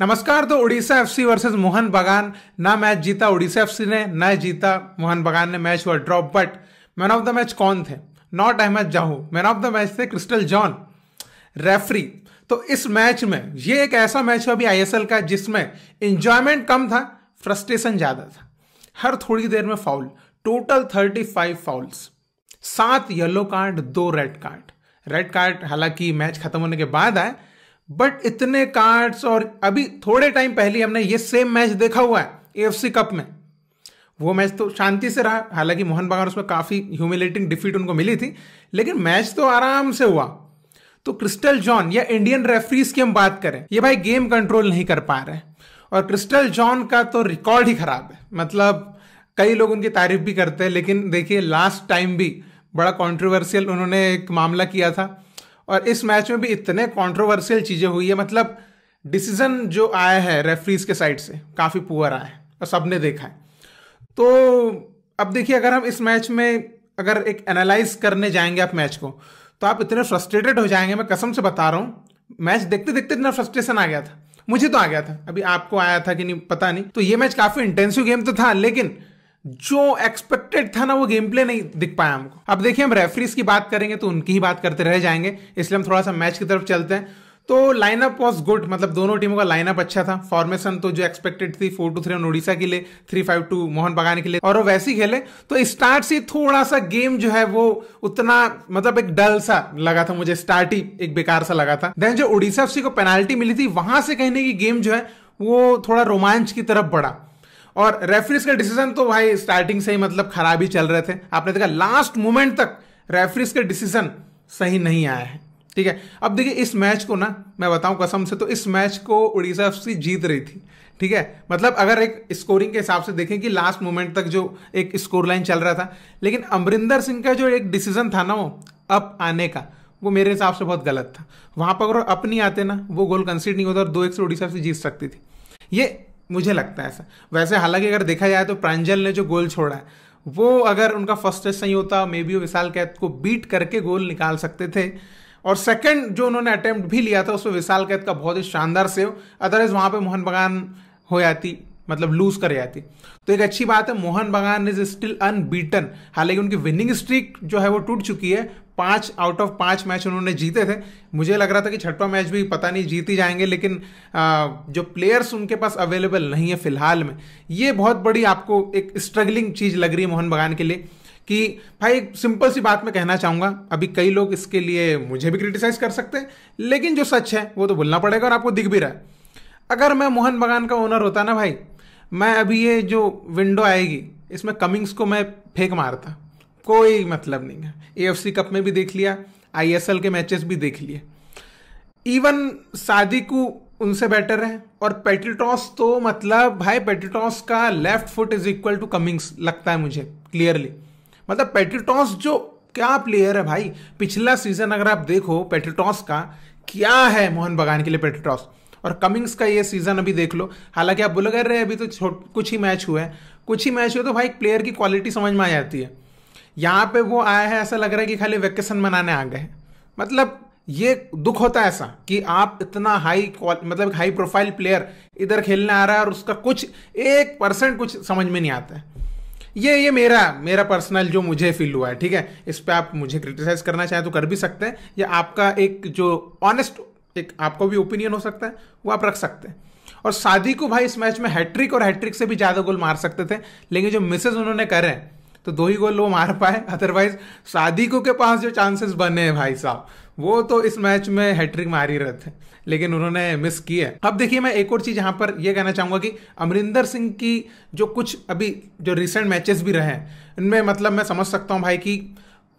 नमस्कार तो Orissa FC versus Mohan बगान ना मैच जीता उड़ीसा एफसी ने न जीता मोहन बगान ने मैच हुआ draw but man of the match कौन थे not Ahmed Jahouh man of the match थे क्रिस्टल जॉन रेफरी तो इस मैच में ये एक ऐसा मैच हुआ अभी आईएसएल का जिसमें इंजॉयमेंट कम था फ्रस्ट्रेशन ज़्यादा था हर थोड़ी देर में foul total thirty five fouls सात येलो कार्ड दो रेड कार्ड रेड कार्ड हालांकि मैच खत्म होने के बाद आए बट इतने कार्ड्स और अभी थोड़े टाइम पहले हमने ये सेम मैच देखा हुआ है एएफसी कप में वो मैच तो शांति से रहा हालांकि मोहन बागान उसमें काफ़ी ह्यूमिलेटिंग डिफीट उनको मिली थी लेकिन मैच तो आराम से हुआ तो क्रिस्टल जॉन या इंडियन रेफरीज की हम बात करें ये भाई गेम कंट्रोल नहीं कर पा रहे और क्रिस्टल जॉन का तो रिकॉर्ड ही खराब है मतलब कई लोग उनकी तारीफ भी करते हैं लेकिन देखिए लास्ट टाइम भी बड़ा कॉन्ट्रोवर्सियल उन्होंने एक मामला किया था और इस मैच में भी इतने कॉन्ट्रोवर्सियल चीज़ें हुई है मतलब डिसीजन जो आया है रेफरीज के साइड से काफ़ी पुअर आया है और सबने देखा है तो अब देखिए अगर हम इस मैच में अगर एक एनालाइज करने जाएंगे आप मैच को तो आप इतने फ्रस्ट्रेटेड हो जाएंगे मैं कसम से बता रहा हूँ मैच देखते देखते इतना फ्रस्ट्रेशन आ गया था मुझे तो आ गया था अभी आपको आया था कि नहीं पता नहीं तो ये मैच काफ़ी इंटेंसिव गेम तो था लेकिन जो एक्सपेक्टेड था ना वो गेम प्ले नहीं दिख पाया हमको अब देखिए हम रेफरीज की बात करेंगे तो उनकी ही बात करते रह जाएंगे इसलिए हम थोड़ा सा मैच की तरफ चलते हैं तो लाइनअप वॉज गुड मतलब दोनों टीमों का लाइनअप अच्छा था फॉर्मेशन तो जो एक्सपेक्टेड थी four two three on Orissa के लिए थ्री फाइव टू मोहन बगान के लिए और वो वैसे ही खेले तो स्टार्ट से थोड़ा सा गेम जो है वो उतना मतलब एक डल सा लगा था मुझे स्टार्ट ही एक बेकार सा लगा था देन जो उड़ीसा एफ को पेनाल्टी मिली थी वहां से कहने की गेम जो है वो थोड़ा रोमांच की तरफ बढ़ा और रेफरीज का डिसीजन तो भाई स्टार्टिंग से ही मतलब खराब ही चल रहे थे आपने देखा लास्ट मोमेंट तक रेफरीज का डिसीजन सही नहीं आया है ठीक है अब देखिए इस मैच को ना मैं बताऊं कसम से तो इस मैच को उड़ीसा एफ जीत रही थी ठीक है मतलब अगर एक स्कोरिंग के हिसाब से देखें कि लास्ट मोमेंट तक जो एक स्कोर लाइन चल रहा था लेकिन अमरिंदर सिंह का जो एक डिसीजन था ना वो अप आने का वो मेरे हिसाब से बहुत गलत था वहां पर अगर अप नहीं आते ना वो गोल कंसीड नहीं होता और दो एक से उड़ीसा से जीत सकती थी ये मुझे लगता है ऐसा वैसे हालांकि अगर देखा जाए तो प्रांजल ने जो गोल छोड़ा है वो अगर उनका फर्स्ट टेस्ट सही होता मे बी वो विशाल कैद को बीट करके गोल निकाल सकते थे और सेकंड जो उन्होंने अटेम्प्ट भी लिया था उसमें विशाल कैद का बहुत ही शानदार सेव अदरवाइज वहाँ पर मोहन बगान हो जाती मतलब लूज कर जाती तो एक अच्छी बात है मोहन बगान इज स्टिल अनबीटन हालांकि उनकी विनिंग स्ट्रीक जो है वो टूट चुकी है पाँच आउट ऑफ पाँच मैच उन्होंने जीते थे मुझे लग रहा था कि छठवा मैच भी पता नहीं जीत ही जाएंगे लेकिन जो प्लेयर्स उनके पास अवेलेबल नहीं है फिलहाल में ये बहुत बड़ी आपको एक स्ट्रगलिंग चीज़ लग रही है मोहन बगान के लिए कि भाई एक सिंपल सी बात मैं कहना चाहूँगा अभी कई लोग इसके लिए मुझे भी क्रिटिसाइज कर सकते हैं लेकिन जो सच है वो तो भूलना पड़ेगा और आपको दिख भी रहा है अगर मैं मोहन बगान का ओनर होता ना भाई मैं अभी ये जो विंडो आएगी इसमें कमिंग्स को मैं फेंक मारता कोई मतलब नहीं है ए कप में भी देख लिया आई के मैचेस भी देख लिए इवन सादिकू उनसे बेटर है और पेटिटॉस तो मतलब भाई पेटिटॉस का left foot is equal to Cummings लगता है मुझे क्लियरली मतलब पेटिटॉस जो क्या प्लेयर है भाई पिछला सीजन अगर आप देखो पेटिटॉस का क्या है मोहन बगान के लिए पेटिटॉस और कमिंग्स का ये सीजन अभी देख लो हालांकि आप बोले रहे हैं अभी तो कुछ ही मैच हुए हैं कुछ ही मैच हुए तो भाई एक प्लेयर की क्वालिटी समझ में आ जाती है यहाँ पे वो आया है ऐसा लग रहा है कि खाली वैकेशन मनाने आ गए मतलब ये दुख होता है ऐसा कि आप इतना हाई मतलब हाई प्रोफाइल प्लेयर इधर खेलने आ रहा है और उसका कुछ एक परसेंट कुछ समझ में नहीं आता है ये ये मेरा मेरा पर्सनल जो मुझे फील हुआ है ठीक है इस पर आप मुझे क्रिटिसाइज करना चाहें तो कर भी सकते हैं या आपका एक जो ऑनेस्ट एक आपको भी ओपिनियन हो सकता है वो आप रख सकते हैं और शादी को भाई इस मैच में हैट्रिक और हैट्रिक से भी ज़्यादा गोल मार सकते थे लेकिन जो मिसेज उन्होंने करे तो दो ही गोल वो मार पाए अदरवाइज सादिको के पास जो चांसेस बने हैं भाई साहब वो तो इस मैच में हैट्रिक मार ही रहे थे लेकिन उन्होंने मिस की है अब देखिए मैं एक और चीज़ यहाँ पर यह कहना चाहूंगा कि अमरिंदर सिंह की जो कुछ अभी जो रिसेंट मैचेस भी रहे हैं इनमें मतलब मैं समझ सकता हूँ भाई कि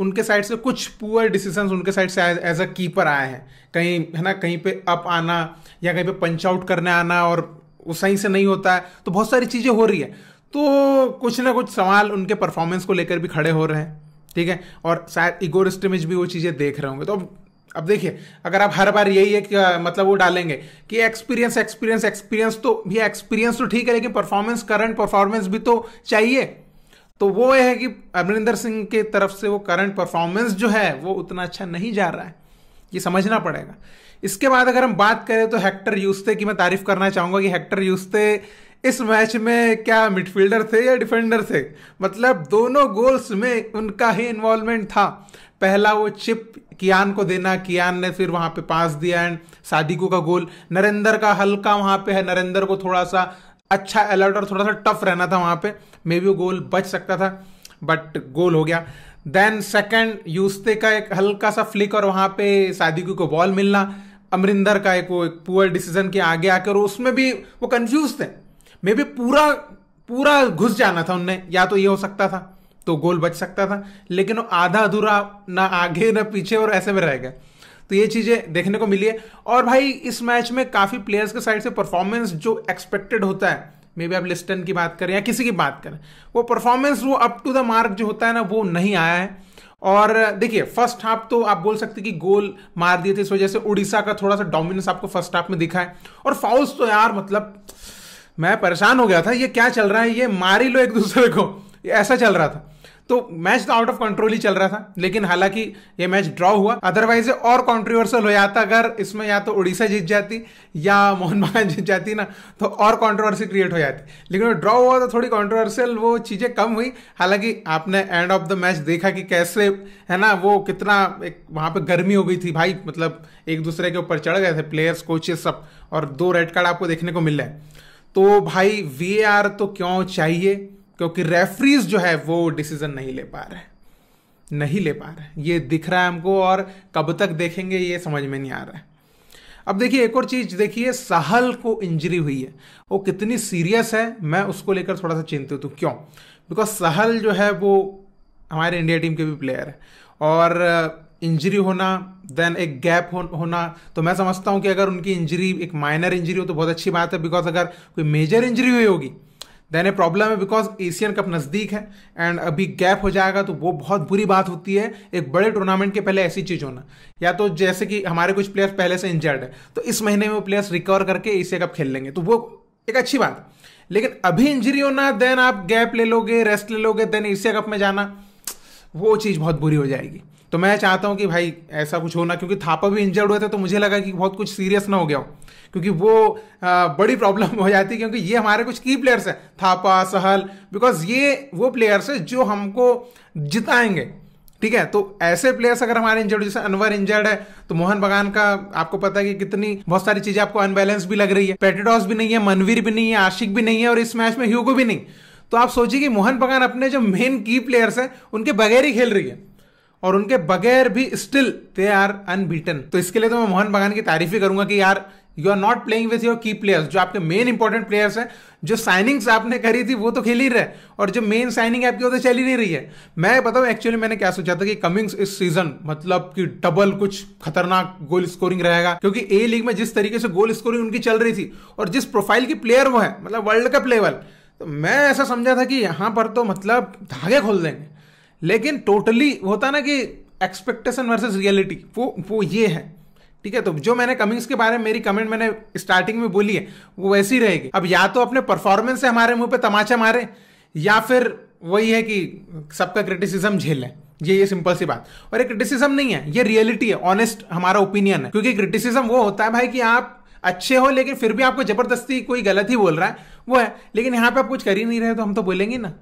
उनके साइड से कुछ पुअर डिसीजंस उनके साइड से एज अ कीपर आए हैं कहीं है ना कहीं पे अप आना या कहीं पे पंच आउट करने आना और वो सही से नहीं होता है तो बहुत सारी चीज़ें हो रही है तो कुछ ना कुछ सवाल उनके परफॉर्मेंस को लेकर भी खड़े हो रहे हैं ठीक है और शायद इगोर स्टिमिज भी वो चीज़ें देख रहे होंगे तो अब अब देखिए अगर आप हर बार यही है कि मतलब वो डालेंगे कि एक्सपीरियंस एक्सपीरियंस एक्सपीरियंस तो भैया एक्सपीरियंस तो ठीक है लेकिन परफॉर्मेंस करंट परफॉर्मेंस भी तो चाहिए तो वो है कि अमरिंदर सिंह के तरफ से वो करंट परफॉर्मेंस जो है वो उतना अच्छा नहीं जा रहा है ये समझना पड़ेगा इसके बाद अगर हम बात करें तो हेक्टर यूस्ते की मैं तारीफ करना चाहूँगा कि हेक्टर यूस्ते इस मैच में क्या मिडफील्डर थे या डिफेंडर थे मतलब दोनों गोल्स में उनका ही इन्वॉल्वमेंट था पहला वो चिप कियान को देना कियान ने फिर वहां पे पास दिया एंड सादिकू का गोल नरेंद्र का हल्का वहां पे है नरेंद्र को थोड़ा सा अच्छा अलर्ट और थोड़ा सा टफ रहना था वहां पे मे बी वो गोल बच सकता था बट गोल हो गया देन सेकेंड यूस्ते का एक हल्का सा फ्लिक और वहां पे सादिकू को बॉल मिलना अमरिंदर का एक वो एक पुअर डिसीजन के आगे आकर उसमें भी वो कंफ्यूज थे मे बी पूरा पूरा घुस जाना था उनने या तो ये हो सकता था तो गोल बच सकता था लेकिन वो आधा अधूरा ना आगे ना पीछे और ऐसे में रह गए तो ये चीज़ें देखने को मिली है और भाई इस मैच में काफ़ी प्लेयर्स के साइड से परफॉर्मेंस जो एक्सपेक्टेड होता है मे बी आप लिस्टन की बात करें या किसी की बात करें वो परफॉर्मेंस वो अप टू द मार्क जो होता है ना वो नहीं आया है और देखिए फर्स्ट हाफ तो आप बोल सकते कि गोल मार दिए थे इस वजह से उड़ीसा का थोड़ा सा डोमिनेंस आपको फर्स्ट हाफ में दिखा है और फाउल्स तो यार मतलब मैं परेशान हो गया था ये क्या चल रहा है ये मार ही लो एक दूसरे को ऐसा चल रहा था तो मैच तो आउट ऑफ कंट्रोल ही चल रहा था लेकिन हालांकि ये मैच ड्रॉ हुआ अदरवाइज और कॉन्ट्रोवर्सल हो जाता तो अगर इसमें या तो उड़ीसा जीत जाती या मोहन बगान जीत जाती ना तो और कॉन्ट्रोवर्सी क्रिएट हो जाती लेकिन ड्रॉ हुआ तो थोड़ी कॉन्ट्रोवर्सियल वो चीज़ें कम हुई हालांकि आपने एंड ऑफ द मैच देखा कि कैसे है ना वो कितना एक वहाँ पर गर्मी हो गई थी भाई मतलब एक दूसरे के ऊपर चढ़ गए थे प्लेयर्स कोचेस सब और दो रेड कार्ड आपको देखने को मिल रहे हैं तो भाई वी तो क्यों चाहिए क्योंकि रेफरीज जो है वो डिसीजन नहीं ले पा रहे नहीं ले पा रहे ये दिख रहा है हमको और कब तक देखेंगे ये समझ में नहीं आ रहा है अब देखिए एक और चीज देखिए सहल को इंजरी हुई है वो कितनी सीरियस है मैं उसको लेकर थोड़ा सा चिंतित हूँ क्यों बिकॉज सहल जो है वो हमारे इंडिया टीम के भी प्लेयर है और इंजरी होना देन एक गैप हो, होना तो मैं समझता हूँ कि अगर उनकी इंजरी एक माइनर इंजरी हो तो बहुत अच्छी बात है बिकॉज अगर कोई मेजर इंजरी हुई होगी देन ए प्रॉब्लम है बिकॉज एशियन कप नज़दीक है एंड अभी गैप हो जाएगा तो वो बहुत बुरी बात होती है एक बड़े टूर्नामेंट के पहले ऐसी चीज़ होना या तो जैसे कि हमारे कुछ प्लेयर्स पहले से इंजर्ड है तो इस महीने में वो प्लेयर्स रिकवर करके एशिया कप खेल लेंगे तो वो एक अच्छी बात लेकिन अभी इंजरी होना देन आप गैप ले लोगे रेस्ट ले लोगे देन एशिया कप में जाना वो चीज़ बहुत बुरी हो जाएगी तो मैं चाहता हूँ कि भाई ऐसा कुछ होना क्योंकि थापा भी इंजर्ड हुए थे तो मुझे लगा कि बहुत कुछ सीरियस ना हो गया हो क्योंकि वो आ, बड़ी प्रॉब्लम हो जाती है क्योंकि ये हमारे कुछ की प्लेयर्स हैं थापा सहल बिकॉज ये वो प्लेयर्स हैं जो हमको जिताएंगे ठीक है तो ऐसे प्लेयर्स अगर हमारे इंजर्ड जैसे अनवर इंजर्ड है तो मोहन बगान का आपको पता है कि कितनी बहुत सारी चीजें आपको अनबैलेंस भी लग रही है पेटेडॉस भी नहीं है मनवीर भी नहीं है आशिक भी नहीं है और इस मैच में ह्यूगो भी नहीं तो आप सोचिए कि मोहन बगान अपने जो मेन की प्लेयर्स हैं उनके बगैर ही खेल रही है और उनके बगैर भी स्टिल दे आर अनबीटन तो इसके लिए तो मैं मोहन बगान की तारीफ ही करूंगा कि यार you are not playing with your key players जो आपके मेन इंपॉर्टेंट प्लेयर्स हैं जो साइनिंग्स आपने करी थी वो तो खेल ही रहे और जो मेन साइनिंग आपकी वो तो चल ही नहीं रही है मैं बताऊं एक्चुअली मैंने क्या सोचा था कि कमिंग्स इस सीजन मतलब कि डबल कुछ खतरनाक गोल स्कोरिंग रहेगा क्योंकि ए लीग में जिस तरीके से गोल स्कोरिंग उनकी चल रही थी और जिस प्रोफाइल की प्लेयर वो है मतलब वर्ल्ड कप लेवल तो मैं ऐसा समझा था कि यहाँ पर तो मतलब धागे खोल देंगे लेकिन टोटली होता ना कि एक्सपेक्टेशन वर्सेस रियलिटी वो वो ये है ठीक है तो जो मैंने कमिंग्स के बारे में मेरी कमेंट मैंने स्टार्टिंग में बोली है वो वैसी रहेगी अब या तो अपने परफॉर्मेंस से हमारे मुंह पे तमाचा मारे या फिर वही है कि सबका क्रिटिसिज्म झेलें ये ये सिंपल सी बात और ये क्रिटिसिज्म नहीं है ये रियलिटी है ऑनेस्ट हमारा ओपिनियन है क्योंकि क्रिटिसिज्म वो होता है भाई कि आप अच्छे हो लेकिन फिर भी आपको जबरदस्ती कोई गलत ही बोल रहा है वो है लेकिन यहाँ पे आप कुछ कर ही नहीं रहे तो हम तो बोलेंगे ना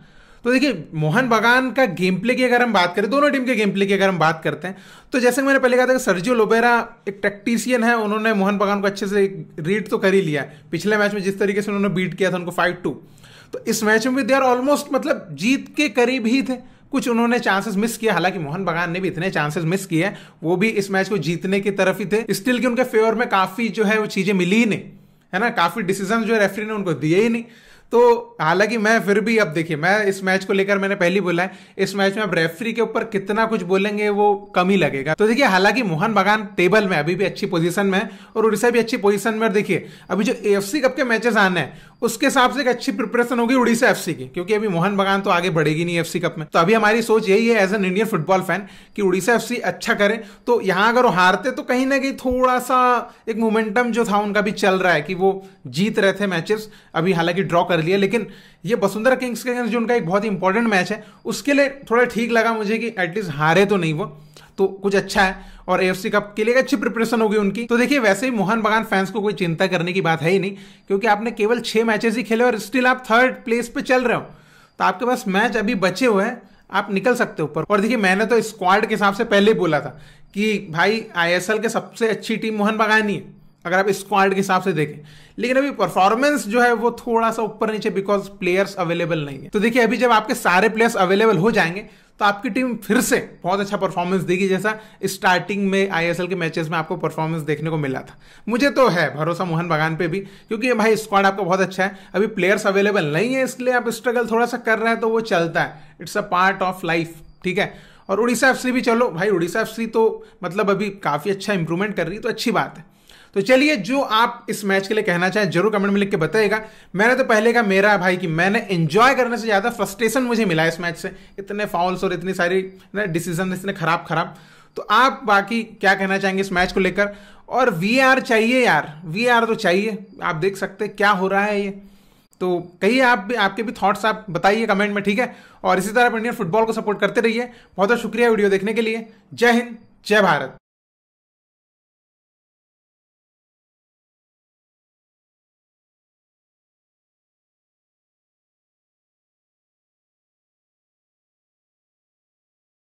तो देखिए मोहन बगान का गेम प्ले की अगर हम बात करें दोनों टीम के गेम प्ले की अगर हम बात करते हैं तो जैसे कि मैंने पहले कहा था कि सर्जियो लोबेरा एक टेक्टिशियन है उन्होंने मोहन बगान को अच्छे से रीड तो कर ही लिया पिछले मैच में जिस तरीके से उन्होंने बीट किया था उनको फाइव टू तो इस मैच में भी दे आर ऑलमोस्ट मतलब जीत के करीब ही थे कुछ उन्होंने चांसेस मिस किया हालांकि मोहन बगान ने भी इतने चांसेस मिस किए वो भी इस मैच को जीतने की तरफ ही थे स्टिल के उनके फेवर में काफी जो है वो चीजें मिली ही नहीं है ना काफी डिसीजन जो है रेफरी ने उनको दिए ही नहीं तो हालांकि मैं फिर भी अब देखिए मैं इस मैच को लेकर मैंने पहली बोला है इस मैच में अब रेफरी के ऊपर कितना कुछ बोलेंगे वो कम ही लगेगा तो देखिए हालांकि मोहन बगान टेबल में अभी भी अच्छी पोजीशन में है और उड़ीसा भी अच्छी पोजीशन में और देखिए अभी जो ए कप के मैचेस आने हैं उसके हिसाब से एक अच्छी प्रिपरेशन होगी उड़ीसा एफ की क्योंकि अभी मोहन बगान तो आगे बढ़ेगी नहीं एफ कप में तो अभी हमारी सोच यही है as an Indian football fan कि उड़ीसा एफ अच्छा करे तो यहाँ अगर वो हारते तो कहीं ना कहीं थोड़ा सा एक मोमेंटम जो था उनका भी चल रहा है कि वो जीत रहे थे मैचेस अभी हालांकि ड्रॉ कर लिया लेकिन ये वसुंधरा किंग्स के अगेंस्ट जो उनका एक बहुत ही इंपॉर्टेंट मैच है उसके लिए थोड़ा ठीक लगा मुझे कि एटलीस्ट हारे तो नहीं वो तो कुछ अच्छा है और एफ कप के लिए अच्छी प्रिपरेशन होगी उनकी तो देखिए वैसे ही मोहन बगान फैंस को कोई चिंता करने की बात है ही नहीं क्योंकि आपने केवल छः मैचेस ही खेले और स्टिल आप थर्ड प्लेस पे चल रहे हो तो आपके पास मैच अभी बचे हुए हैं आप निकल सकते हो ऊपर और देखिए मैंने तो स्क्वाड के हिसाब से पहले ही बोला था कि भाई आईएसएल के सबसे अच्छी टीम मोहन बगान ही है अगर आप स्क्वाड के हिसाब से देखें लेकिन अभी परफॉर्मेंस जो है वो थोड़ा सा ऊपर नीचे बिकॉज प्लेयर्स अवेलेबल नहीं है तो देखिए अभी जब आपके सारे प्लेयर्स अवेलेबल हो जाएंगे तो आपकी टीम फिर से बहुत अच्छा परफॉर्मेंस देगी जैसा स्टार्टिंग में आईएसएल के मैचेस में आपको परफॉर्मेंस देखने को मिला था मुझे तो है भरोसा मोहन बगान पे भी क्योंकि भाई स्क्वाड आपका बहुत अच्छा है अभी प्लेयर्स अवेलेबल नहीं है इसलिए आप स्ट्रगल थोड़ा सा कर रहे हैं तो वो चलता है it's a part of life ठीक है और उड़ीसा एफ भी चलो भाई उड़ीसा एफ तो मतलब अभी काफ़ी अच्छा इंप्रूवमेंट कर रही है तो अच्छी बात है तो चलिए जो आप इस मैच के लिए कहना चाहें जरूर कमेंट में लिख के बताइएगा मैंने तो पहले का मेरा भाई कि मैंने एंजॉय करने से ज़्यादा फ्रस्ट्रेशन मुझे मिला इस मैच से इतने फाउल्स और इतनी सारी डिसीजन इतने खराब खराब तो आप बाकी क्या कहना चाहेंगे इस मैच को लेकर और वी चाहिए यार वी तो चाहिए आप देख सकते क्या हो रहा है ये तो कहिए आप भी आपके भी थॉट्स आप बताइए कमेंट में ठीक है और इसी तरह आप इंडियन फुटबॉल को सपोर्ट करते रहिए बहुत बहुत शुक्रिया वीडियो देखने के लिए जय हिंद जय भारत